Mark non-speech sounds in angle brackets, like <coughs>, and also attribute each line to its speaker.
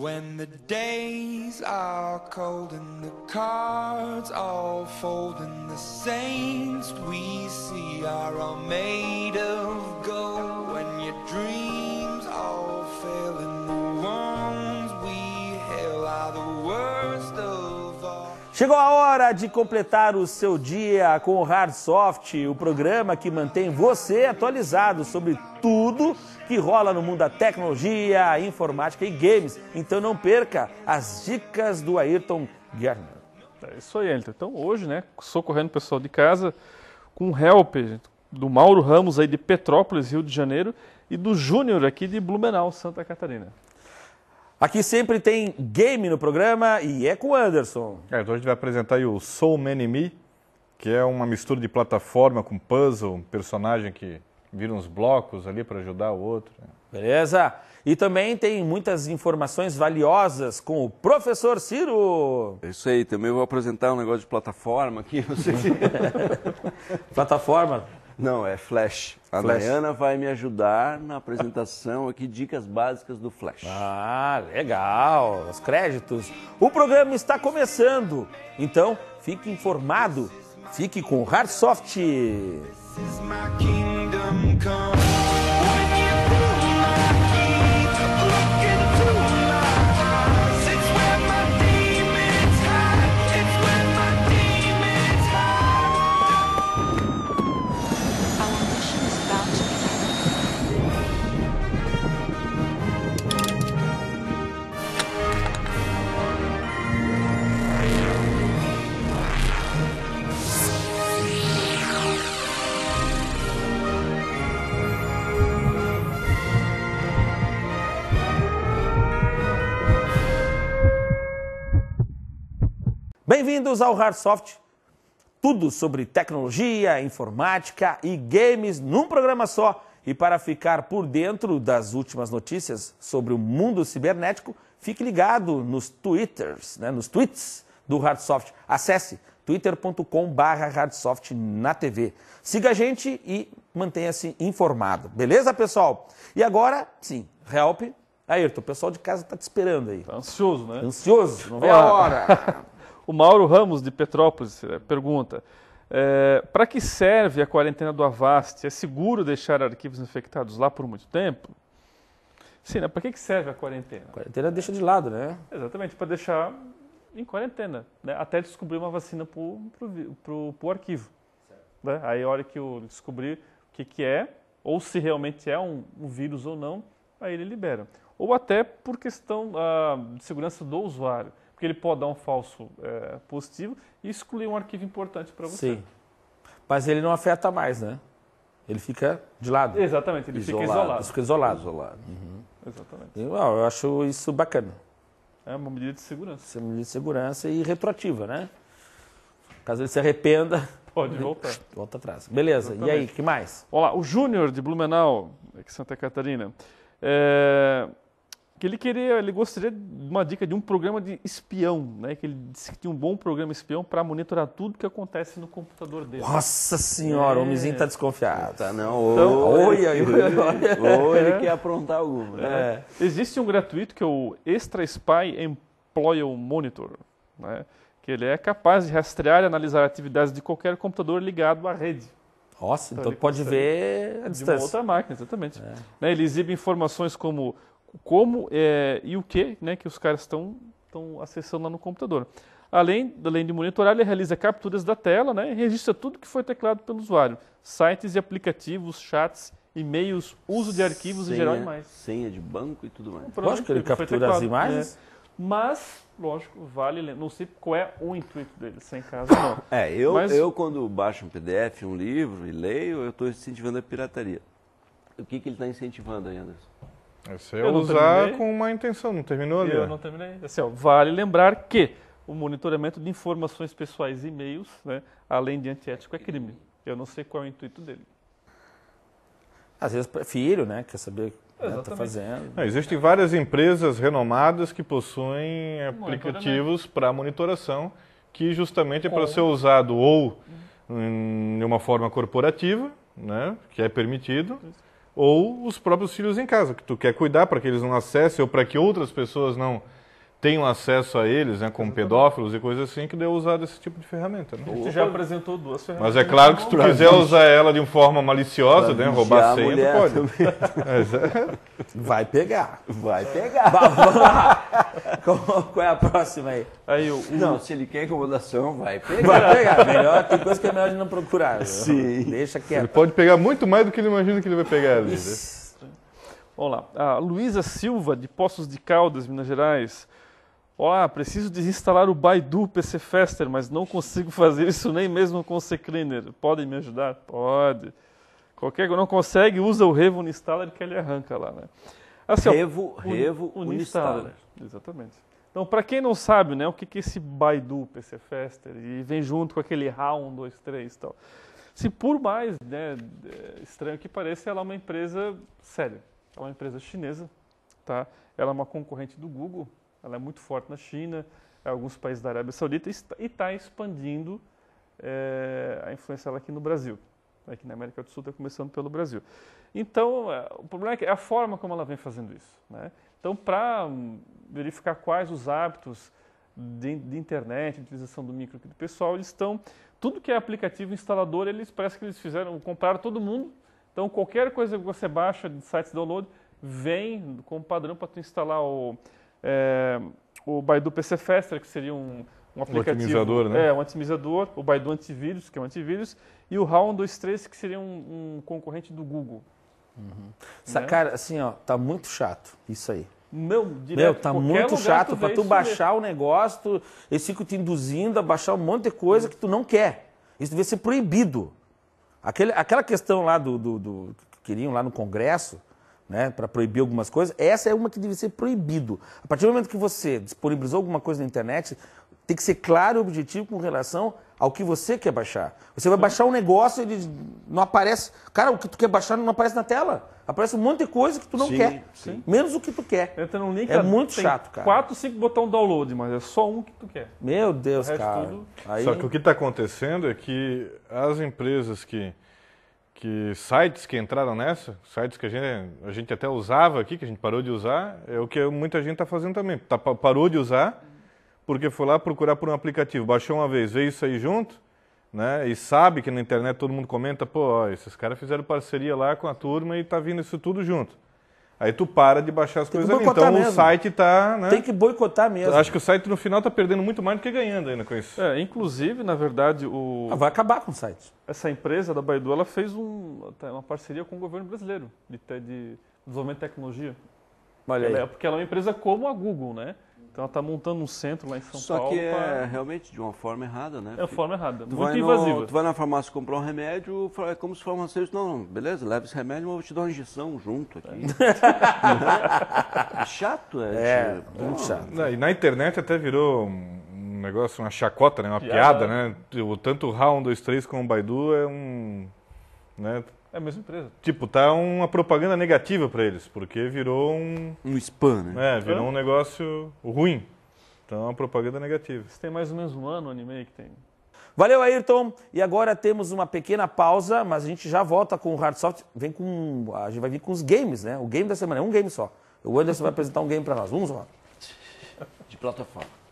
Speaker 1: When the days are cold and the cards all fold And the saints we see are all made of gold When you dream
Speaker 2: Chegou a hora de completar o seu dia com o Hard Soft, o programa que mantém você atualizado sobre tudo que rola no mundo da tecnologia, informática e games. Então não perca as dicas do Ayrton Gerner. É isso aí, Ayrton. Então
Speaker 3: hoje, né, socorrendo o pessoal de casa com o help do Mauro Ramos aí de Petrópolis, Rio de Janeiro, e do Júnior aqui de Blumenau, Santa Catarina. Aqui sempre tem game no programa e é com o Anderson. É, então a gente vai apresentar o Soul
Speaker 1: Many Me, que é uma mistura de plataforma com puzzle, um personagem que vira
Speaker 2: uns blocos ali para ajudar o outro. Né? Beleza? E também tem muitas informações valiosas com o professor Ciro. É isso aí, também vou apresentar um negócio de plataforma aqui. Não sei se... <laughs> <laughs> plataforma? Não, é Flash. A Flash. vai me ajudar na apresentação aqui, dicas básicas do Flash. Ah, legal. Os créditos. O programa está começando. Então, fique informado. Fique com o Hardsoft. This Bem-vindos ao Hardsoft. Tudo sobre tecnologia, informática e games num programa só. E para ficar por dentro das últimas notícias sobre o mundo cibernético, fique ligado nos twitters, né, nos tweets do Hardsoft. Acesse twittercom hardsoft na TV. Siga a gente e mantenha-se informado. Beleza, pessoal? E agora, sim, help Ayrton, o pessoal de casa está te esperando aí. Tá ansioso, né? Ansioso, não vê a hora. <laughs> O Mauro Ramos, de Petrópolis,
Speaker 3: eh, pergunta: é, eh, para que serve a quarentena do Avast? É seguro deixar arquivos infectados lá por muito tempo? Sim, né? para que serve a quarentena? Quarentena deixa de lado, né? Exatamente, para deixar em quarentena, né? até descobrir uma vacina para o arquivo. Né? Aí, a hora que eu descobrir o que, que é, ou se realmente é um, um, vírus ou não, aí ele libera. Ou até por questão ah, de segurança do usuário ele pode dar um falso é, positivo e excluir um arquivo importante para você.
Speaker 2: Sim. Mas ele não afeta mais, né? Ele fica de lado. Exatamente, ele isolado. fica isolado. fica isolado. isolado. Uhum. Exatamente. E, eu acho isso bacana. É uma medida de segurança. Isso é uma medida de segurança e retroativa, né? Caso ele se arrependa. Pode <laughs> voltar. Volta atrás. Beleza. Exatamente. E aí, que mais? Olá, o Júnior de
Speaker 3: Blumenau, aqui Santa Catarina. É que ele queria, ele gostaria de uma dica de um programa de espião, né? Que ele disse que tinha um bom programa espião para monitorar tudo que acontece no computador dele. Nossa senhora, tá é. o homizinho tá
Speaker 2: desconfiado. Tá não. Então, <laughs> olha, ou ele quer aprontar alguma. Né?
Speaker 3: É. Existe um gratuito que é o Extra Spy Employer Monitor, né? Que ele é capaz de rastrear e analisar atividades de qualquer computador ligado à rede. Nossa, então, então pode ver a distância. De uma outra máquina, exatamente. É. Né, ele exibe informações como como é, e o que né, que os caras estão acessando lá no computador. Além, além de monitorar, ele realiza capturas da tela né, e registra tudo que foi teclado pelo usuário. Sites e aplicativos, chats, e-mails, uso
Speaker 2: de arquivos senha, em geral e mais. Senha de banco e tudo mais. lógico que ele captura as imagens. Né.
Speaker 3: Mas, lógico, vale Não sei qual é o intuito dele, sem caso não. <coughs> É, eu, Mas... eu
Speaker 2: quando baixo um PDF, um livro e leio, eu estou incentivando a pirataria. O que, que ele está incentivando aí, Anderson? É você eu usar
Speaker 3: com uma intenção, não terminou ali? Eu não terminei. Assim, ó, vale lembrar que o monitoramento de informações pessoais e e-mails, né, além de antiético, é crime. Eu não sei qual é o intuito dele.
Speaker 2: Às vezes é filho, né? Quer saber o que está fazendo. Não, é,
Speaker 1: existem várias empresas renomadas que possuem aplicativos para monitoração, que justamente é para ser usado ou de uma forma corporativa, né, que é permitido, ou os próprios filhos em casa, que tu quer cuidar para que eles não acessem ou para que outras pessoas não tenham acesso a eles, né, como pedófilos e coisas assim, que deu usar esse tipo de ferramenta. Né? A gente já apresentou duas ferramentas. Mas é claro que se tu quiser usar ela de uma forma maliciosa, né, roubar a senha, tu pode. Mas, é...
Speaker 2: Vai pegar. Vai <laughs> pegar. Qual é a próxima aí? aí o, o... Não, se ele quer incomodação, vai pegar. Vai pegar. Melhor, tem coisa que é melhor de não procurar. Sim. Deixa quieto. Ele
Speaker 1: pode pegar muito mais do que ele imagina que ele vai pegar ali. Né?
Speaker 3: Olá, a Luísa Silva, de Poços de Caldas, Minas Gerais, Ó, oh, preciso desinstalar o Baidu PC Faster, mas não consigo <laughs> fazer isso nem mesmo com o CCleaner. Podem me ajudar? Pode. Qualquer que não consegue, usa o Revo Unistaller que ele arranca lá, né? Assim, Revo, ó, Revo Uninstaller, Unistaller. Exatamente. Então, para quem não sabe, né, o que que é esse Baidu PC Faster e vem junto com aquele RAW 123 e tal. Se por mais né, é, estranho que pareça, ela é uma empresa séria. É uma empresa chinesa, tá? Ela é uma concorrente do Google, ela é muito forte na China, é alguns países da Arábia Saudita e está tá expandindo é, a influência dela aqui no Brasil. Aqui na América do Sul está começando pelo Brasil. Então, eh, o problema é, é a forma como ela vem fazendo isso. Né? Então, para hum, verificar quais os hábitos de, de internet, de utilização do micro do pessoal, eles estão... Tudo que é aplicativo instalador, eles parece que eles fizeram, compraram todo mundo. Então, qualquer coisa que você baixa de sites download, vem com padrão para tu instalar o é, o Baidu PC Faster, que seria um, um aplicativo. Um otimizador, né? É, um otimizador. O Baidu Antivírus, que é um antivírus. E o HAL 123, que seria um, um concorrente do Google.
Speaker 2: Uhum. Essa, né? Cara, assim, ó, tá muito chato isso aí. Não, direto. Meu, tá muito chato para tu baixar o negócio, tu, eles ficam te induzindo a baixar um monte de coisa que tu não quer. Isso devia ser proibido. Aquele, aquela questão lá do, do, do que queriam lá no Congresso, né, para proibir algumas coisas, essa é uma que deve ser proibido. A partir do momento que você disponibilizou alguma coisa na internet, tem que ser claro e objetivo com relação ao que você quer baixar. Você vai baixar um negócio, ele não aparece. Cara, o que tu quer baixar não aparece na tela. Aparece um monte de coisa que tu não sim, quer. Sim. Menos o que tu quer. Entra num link, é muito chato, cara. Quatro, cinco botão download, mas é só um que tu quer. Meu Deus, cara. Tudo... Aí... Só que o que está
Speaker 1: acontecendo é que as empresas que que sites que entraram nessa, sites que a gente, a gente até usava aqui, que a gente parou de usar, é o que muita gente está fazendo também. Tá, parou de usar porque foi lá procurar por um aplicativo. Baixou uma vez, veio isso aí junto, né? E sabe que na internet todo mundo comenta, pô, ó, esses caras fizeram parceria lá com a turma e tá vindo isso tudo junto. Aí tu para de baixar as coisas ali. Então mesmo. o site tá. Né? Tem que
Speaker 2: boicotar mesmo. Acho que
Speaker 3: o site no final tá perdendo muito mais do que ganhando ainda com isso. É, inclusive, na verdade, o. Ah, vai acabar com o site. Essa empresa da Baidu, ela fez um, uma parceria com o governo brasileiro de, de desenvolvimento de tecnologia. Olha ela, é, porque ela é uma empresa como a Google, né? Então ela está montando um centro lá em São Só Paulo. Só que é pra...
Speaker 2: realmente de uma forma errada, né? É uma forma errada, tu muito invasiva. No, tu vai na farmácia comprar um remédio, é como se o farmacêutico, não, beleza, leva esse remédio, mas eu vou te dar uma injeção junto aqui. É, é <laughs> chato, é. É, tipo, muito chato.
Speaker 1: E na internet até virou um negócio, uma chacota, né? Uma piada, piada né? O tanto o HAL 123 como o Baidu é um... Né? É a mesma empresa. Tipo, tá uma propaganda negativa para eles, porque virou um. Um spam, né? É, virou um negócio
Speaker 2: ruim. Então é uma propaganda negativa. Isso
Speaker 3: tem mais ou menos um ano, um anime que tem.
Speaker 2: Valeu, Ayrton. E agora temos uma pequena pausa, mas a gente já volta com o Hard Soft. Vem com. A gente vai vir com os games, né? O game da semana é um game só. O Anderson vai apresentar um game para nós. Vamos, só. De plataforma.